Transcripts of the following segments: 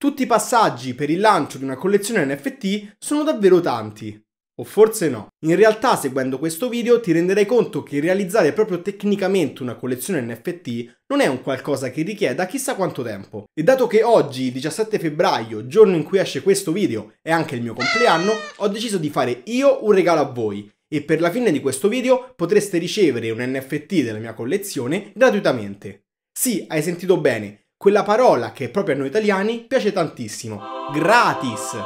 Tutti i passaggi per il lancio di una collezione NFT sono davvero tanti. O forse no. In realtà seguendo questo video ti renderai conto che realizzare proprio tecnicamente una collezione NFT non è un qualcosa che richieda chissà quanto tempo. E dato che oggi, 17 febbraio, giorno in cui esce questo video, è anche il mio compleanno, ho deciso di fare io un regalo a voi. E per la fine di questo video potreste ricevere un NFT della mia collezione gratuitamente. Sì, hai sentito bene, quella parola che proprio a noi italiani piace tantissimo, gratis.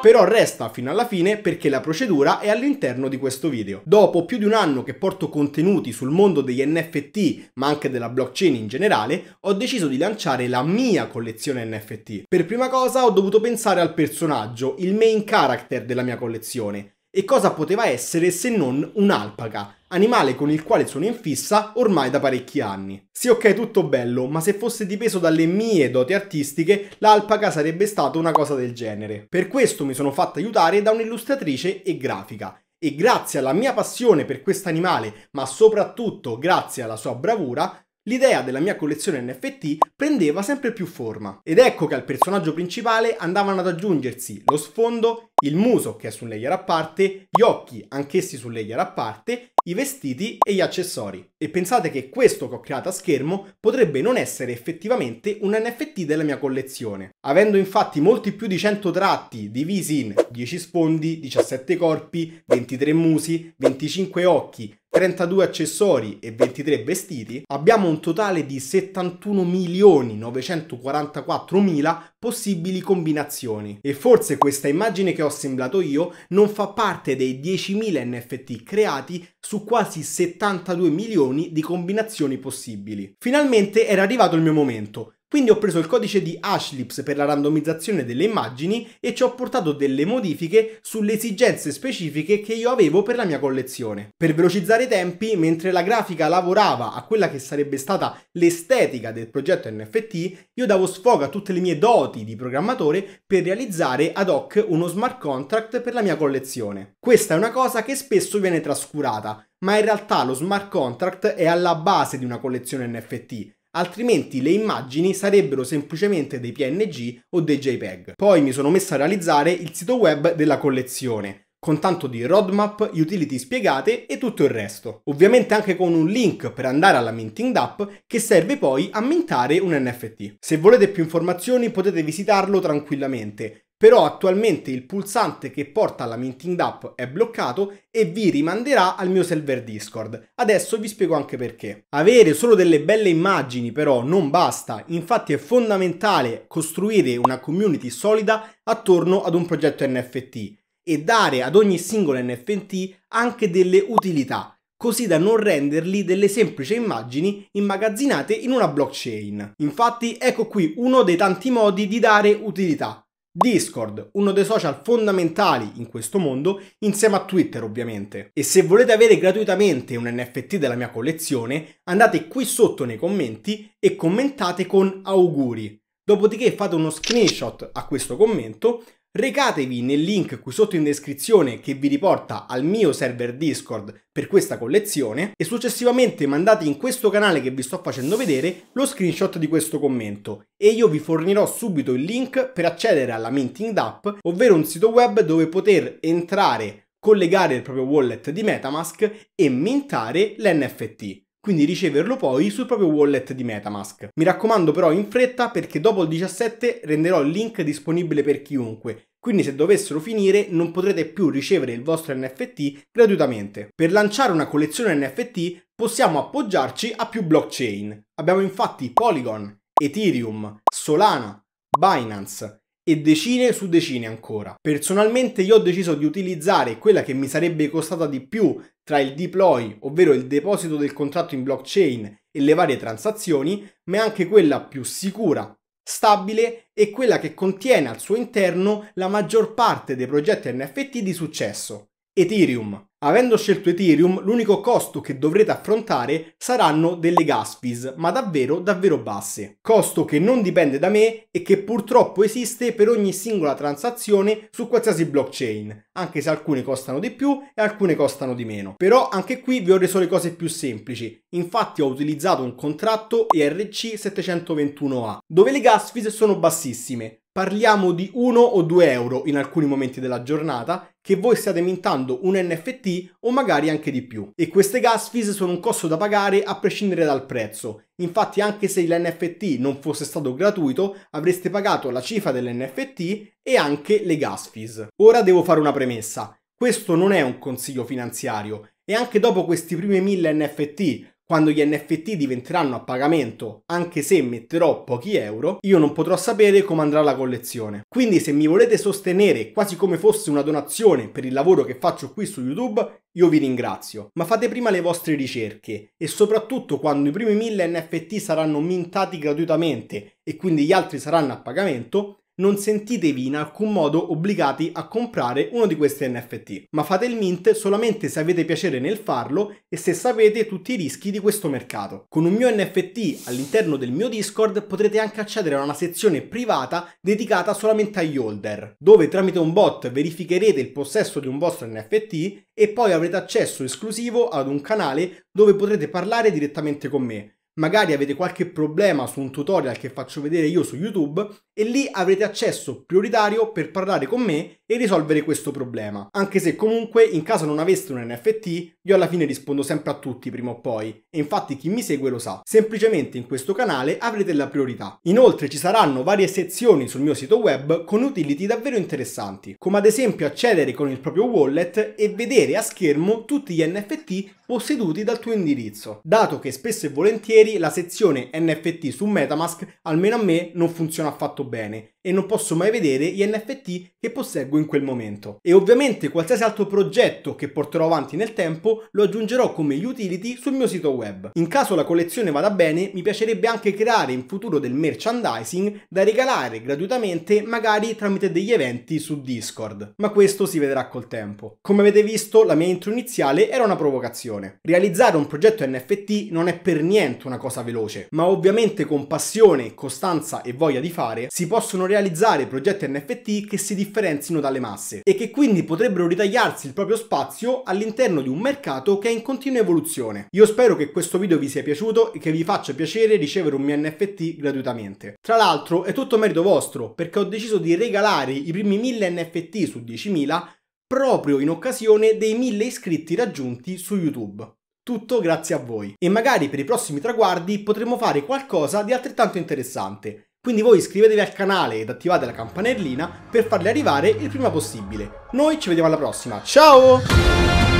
Però resta fino alla fine perché la procedura è all'interno di questo video. Dopo più di un anno che porto contenuti sul mondo degli NFT, ma anche della blockchain in generale, ho deciso di lanciare la mia collezione NFT. Per prima cosa ho dovuto pensare al personaggio, il main character della mia collezione. E cosa poteva essere se non un'alpaca? animale con il quale sono in fissa ormai da parecchi anni. Sì ok tutto bello, ma se fosse dipeso dalle mie doti artistiche, l'alpaca sarebbe stata una cosa del genere. Per questo mi sono fatta aiutare da un'illustratrice e grafica, e grazie alla mia passione per questo animale, ma soprattutto grazie alla sua bravura, l'idea della mia collezione NFT prendeva sempre più forma. Ed ecco che al personaggio principale andavano ad aggiungersi lo sfondo, il muso che è su un layer a parte, gli occhi anch'essi su un layer a parte, i vestiti e gli accessori. E pensate che questo che ho creato a schermo potrebbe non essere effettivamente un NFT della mia collezione. Avendo infatti molti più di 100 tratti divisi in 10 sfondi, 17 corpi, 23 musi, 25 occhi, 32 accessori e 23 vestiti, abbiamo un totale di 71.944.000 possibili combinazioni. E forse questa immagine che ho assemblato io non fa parte dei 10.000 NFT creati su quasi 72 milioni di combinazioni possibili. Finalmente era arrivato il mio momento. Quindi ho preso il codice di Ashlips per la randomizzazione delle immagini e ci ho portato delle modifiche sulle esigenze specifiche che io avevo per la mia collezione. Per velocizzare i tempi, mentre la grafica lavorava a quella che sarebbe stata l'estetica del progetto NFT, io davo sfogo a tutte le mie doti di programmatore per realizzare ad hoc uno smart contract per la mia collezione. Questa è una cosa che spesso viene trascurata, ma in realtà lo smart contract è alla base di una collezione NFT altrimenti le immagini sarebbero semplicemente dei PNG o dei JPEG. Poi mi sono messo a realizzare il sito web della collezione, con tanto di roadmap, utility spiegate e tutto il resto. Ovviamente anche con un link per andare alla minting d'app che serve poi a mintare un NFT. Se volete più informazioni potete visitarlo tranquillamente però attualmente il pulsante che porta alla minting dApp è bloccato e vi rimanderà al mio server Discord. Adesso vi spiego anche perché. Avere solo delle belle immagini però non basta, infatti è fondamentale costruire una community solida attorno ad un progetto NFT e dare ad ogni singolo NFT anche delle utilità, così da non renderli delle semplici immagini immagazzinate in una blockchain. Infatti ecco qui uno dei tanti modi di dare utilità Discord, uno dei social fondamentali in questo mondo, insieme a Twitter ovviamente. E se volete avere gratuitamente un NFT della mia collezione, andate qui sotto nei commenti e commentate con auguri. Dopodiché fate uno screenshot a questo commento, Recatevi nel link qui sotto in descrizione che vi riporta al mio server Discord per questa collezione e successivamente mandate in questo canale che vi sto facendo vedere lo screenshot di questo commento e io vi fornirò subito il link per accedere alla Minting DApp, ovvero un sito web dove poter entrare collegare il proprio wallet di Metamask e mintare l'NFT quindi riceverlo poi sul proprio wallet di Metamask. Mi raccomando però in fretta perché dopo il 17 renderò il link disponibile per chiunque, quindi se dovessero finire non potrete più ricevere il vostro NFT gratuitamente. Per lanciare una collezione NFT possiamo appoggiarci a più blockchain. Abbiamo infatti Polygon, Ethereum, Solana, Binance, e decine su decine ancora. Personalmente io ho deciso di utilizzare quella che mi sarebbe costata di più tra il deploy, ovvero il deposito del contratto in blockchain e le varie transazioni, ma è anche quella più sicura, stabile e quella che contiene al suo interno la maggior parte dei progetti NFT di successo, Ethereum. Avendo scelto Ethereum, l'unico costo che dovrete affrontare saranno delle gas fees, ma davvero davvero basse. Costo che non dipende da me e che purtroppo esiste per ogni singola transazione su qualsiasi blockchain, anche se alcune costano di più e alcune costano di meno. Però anche qui vi ho reso le cose più semplici Infatti ho utilizzato un contratto ERC 721A, dove le gas fees sono bassissime. Parliamo di 1 o 2 euro in alcuni momenti della giornata che voi state mintando un NFT o magari anche di più. E queste gas fees sono un costo da pagare a prescindere dal prezzo. Infatti anche se l'NFT non fosse stato gratuito avreste pagato la cifra dell'NFT e anche le gas fees. Ora devo fare una premessa. Questo non è un consiglio finanziario e anche dopo questi primi 1000 NFT quando gli NFT diventeranno a pagamento, anche se metterò pochi euro, io non potrò sapere come andrà la collezione. Quindi se mi volete sostenere quasi come fosse una donazione per il lavoro che faccio qui su YouTube, io vi ringrazio. Ma fate prima le vostre ricerche e soprattutto quando i primi 1000 NFT saranno mintati gratuitamente e quindi gli altri saranno a pagamento, non sentitevi in alcun modo obbligati a comprare uno di questi NFT, ma fate il mint solamente se avete piacere nel farlo e se sapete tutti i rischi di questo mercato. Con un mio NFT all'interno del mio Discord potrete anche accedere a una sezione privata dedicata solamente agli holder, dove tramite un bot verificherete il possesso di un vostro NFT e poi avrete accesso esclusivo ad un canale dove potrete parlare direttamente con me magari avete qualche problema su un tutorial che faccio vedere io su YouTube e lì avrete accesso prioritario per parlare con me e risolvere questo problema. Anche se comunque in caso non aveste un NFT, io alla fine rispondo sempre a tutti prima o poi e infatti chi mi segue lo sa. Semplicemente in questo canale avrete la priorità. Inoltre ci saranno varie sezioni sul mio sito web con utility davvero interessanti, come ad esempio accedere con il proprio wallet e vedere a schermo tutti gli NFT posseduti dal tuo indirizzo, dato che spesso e volentieri ieri la sezione NFT su Metamask almeno a me non funziona affatto bene e non posso mai vedere gli NFT che posseggo in quel momento. E ovviamente qualsiasi altro progetto che porterò avanti nel tempo lo aggiungerò come utility sul mio sito web. In caso la collezione vada bene, mi piacerebbe anche creare in futuro del merchandising da regalare gratuitamente magari tramite degli eventi su Discord, ma questo si vedrà col tempo. Come avete visto, la mia intro iniziale era una provocazione. Realizzare un progetto NFT non è per niente una cosa veloce, ma ovviamente con passione, costanza e voglia di fare si possono realizzare realizzare progetti NFT che si differenzino dalle masse e che quindi potrebbero ritagliarsi il proprio spazio all'interno di un mercato che è in continua evoluzione. Io spero che questo video vi sia piaciuto e che vi faccia piacere ricevere un mio NFT gratuitamente. Tra l'altro è tutto merito vostro perché ho deciso di regalare i primi 1000 NFT su 10.000 proprio in occasione dei 1000 iscritti raggiunti su YouTube. Tutto grazie a voi. E magari per i prossimi traguardi potremo fare qualcosa di altrettanto interessante. Quindi voi iscrivetevi al canale ed attivate la campanellina per farle arrivare il prima possibile. Noi ci vediamo alla prossima, ciao!